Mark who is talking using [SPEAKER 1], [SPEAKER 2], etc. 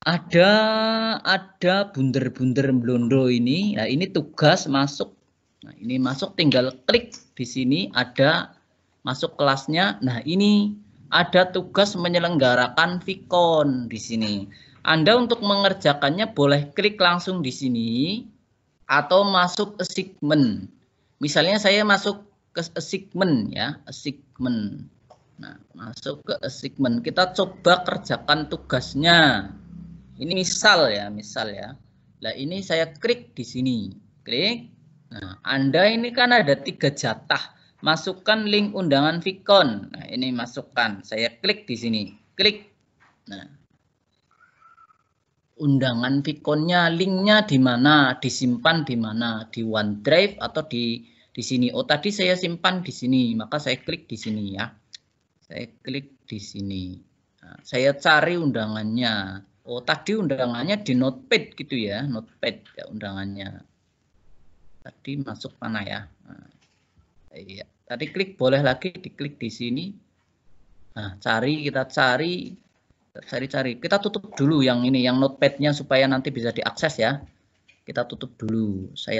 [SPEAKER 1] ada ada bunder-bunder blondo ini nah ini tugas masuk nah ini masuk tinggal klik di sini ada masuk kelasnya nah ini ada tugas menyelenggarakan Vicon di sini Anda untuk mengerjakannya boleh klik langsung di sini atau masuk assignment. misalnya saya masuk ke assignment ya assignment. nah masuk ke assignment. kita coba kerjakan tugasnya ini misal ya, misal ya. Nah, ini saya klik di sini. Klik. Nah, Anda ini kan ada tiga jatah. Masukkan link undangan Vicon. Nah, ini masukkan. Saya klik di sini. Klik. Nah, undangan Viconnya, linknya di mana, disimpan di mana, di OneDrive atau di di sini. Oh tadi saya simpan di sini, maka saya klik di sini ya. Saya klik di sini. Nah, saya cari undangannya. Oh tadi undangannya di notepad gitu ya, notepad ya undangannya. Tadi masuk mana ya? Nah, iya. Tadi klik boleh lagi diklik di sini. Nah, cari kita cari cari-cari. Kita
[SPEAKER 2] tutup dulu yang ini, yang notepadnya supaya nanti bisa diakses ya. Kita tutup dulu. Saya